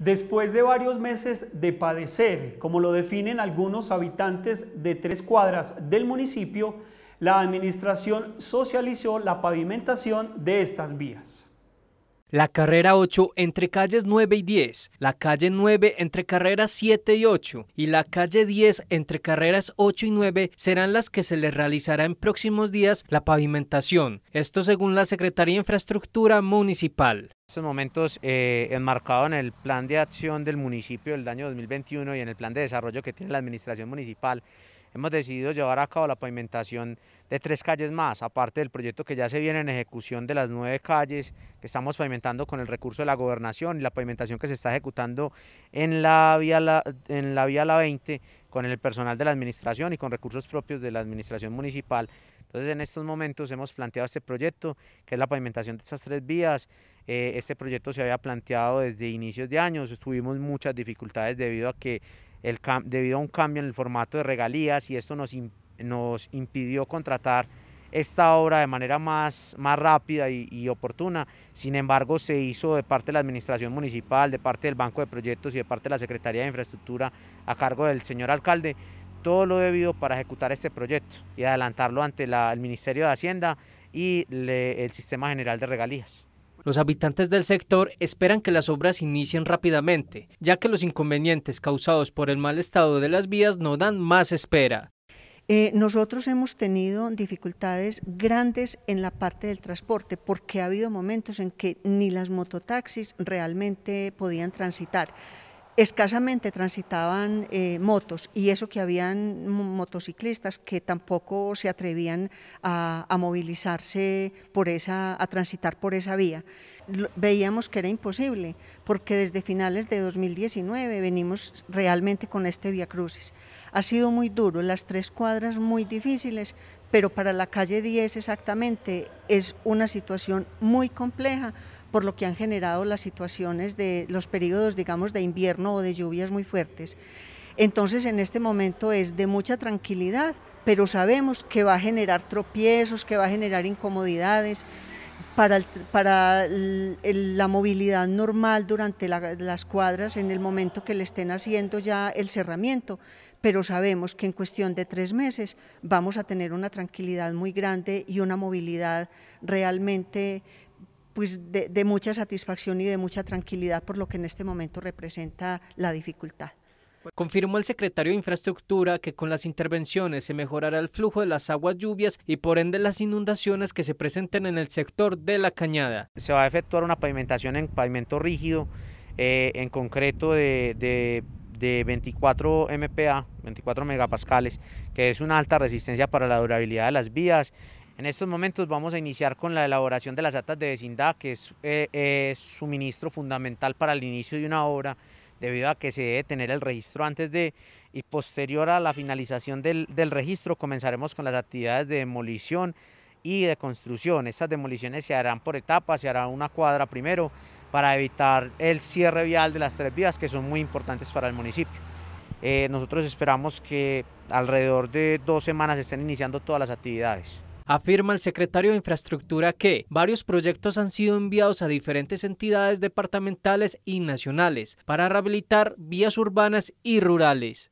Después de varios meses de padecer, como lo definen algunos habitantes de tres cuadras del municipio, la administración socializó la pavimentación de estas vías. La carrera 8 entre calles 9 y 10, la calle 9 entre carreras 7 y 8 y la calle 10 entre carreras 8 y 9 serán las que se les realizará en próximos días la pavimentación, esto según la Secretaría de Infraestructura Municipal estos momentos eh, enmarcado en el plan de acción del municipio del año 2021 y en el plan de desarrollo que tiene la administración municipal hemos decidido llevar a cabo la pavimentación de tres calles más, aparte del proyecto que ya se viene en ejecución de las nueve calles que estamos pavimentando con el recurso de la gobernación y la pavimentación que se está ejecutando en la vía la, en la, vía la 20 con el personal de la administración y con recursos propios de la administración municipal. Entonces en estos momentos hemos planteado este proyecto que es la pavimentación de estas tres vías. Eh, este proyecto se había planteado desde inicios de años, tuvimos muchas dificultades debido a que debido a un cambio en el formato de regalías y esto nos, nos impidió contratar esta obra de manera más, más rápida y, oportuna. Sin embargo, se hizo de parte de la Administración Municipal, de parte del Banco de Proyectos y de parte de la Secretaría de Infraestructura a cargo del señor alcalde, todo lo debido para ejecutar este proyecto y adelantarlo ante el Ministerio de Hacienda y el Sistema General de Regalías. Los habitantes del sector esperan que las obras inicien rápidamente, ya que los inconvenientes causados por el mal estado de las vías no dan más espera. Eh, nosotros hemos tenido dificultades grandes en la parte del transporte porque ha habido momentos en que ni las mototaxis realmente podían transitar escasamente transitaban eh, motos y eso que habían motociclistas que tampoco se atrevían a, movilizarse por esa, a transitar por esa vía. veíamos que era imposible porque desde finales de 2019 venimos realmente con este Vía Cruces. Ha sido muy duro, las tres cuadras muy difíciles, pero para la calle 10 exactamente es una situación muy compleja por lo que han generado las situaciones de los periodos, digamos, de invierno o de lluvias muy fuertes. Entonces, en este momento es de mucha tranquilidad, pero sabemos que va a generar tropiezos, que va a generar incomodidades para, la movilidad normal durante las cuadras en el momento que le estén haciendo ya el cerramiento pero sabemos que en cuestión de tres meses vamos a tener una tranquilidad muy grande y una movilidad realmente pues de, mucha satisfacción y de mucha tranquilidad por lo que en este momento representa la dificultad. Confirmó el secretario de Infraestructura que con las intervenciones se mejorará el flujo de las aguas lluvias y por ende las inundaciones que se presenten en el sector de la cañada. Se va a efectuar una pavimentación en pavimento rígido, eh, en concreto de, de 24 MPa, 24 megapascales, que es una alta resistencia para la durabilidad de las vías en estos momentos vamos a iniciar con la elaboración de las actas de vecindad, que es eh, eh, suministro fundamental para el inicio de una obra, debido a que se debe tener el registro antes de y posterior a la finalización del, registro comenzaremos con las actividades de demolición y de construcción. Estas demoliciones se harán por etapas, se hará una cuadra primero para evitar el cierre vial de las tres vías que son muy importantes para el municipio. Eh, nosotros esperamos que alrededor de dos semanas estén iniciando todas las actividades afirma el secretario de Infraestructura que varios proyectos han sido enviados a diferentes entidades departamentales y nacionales para rehabilitar vías urbanas y rurales.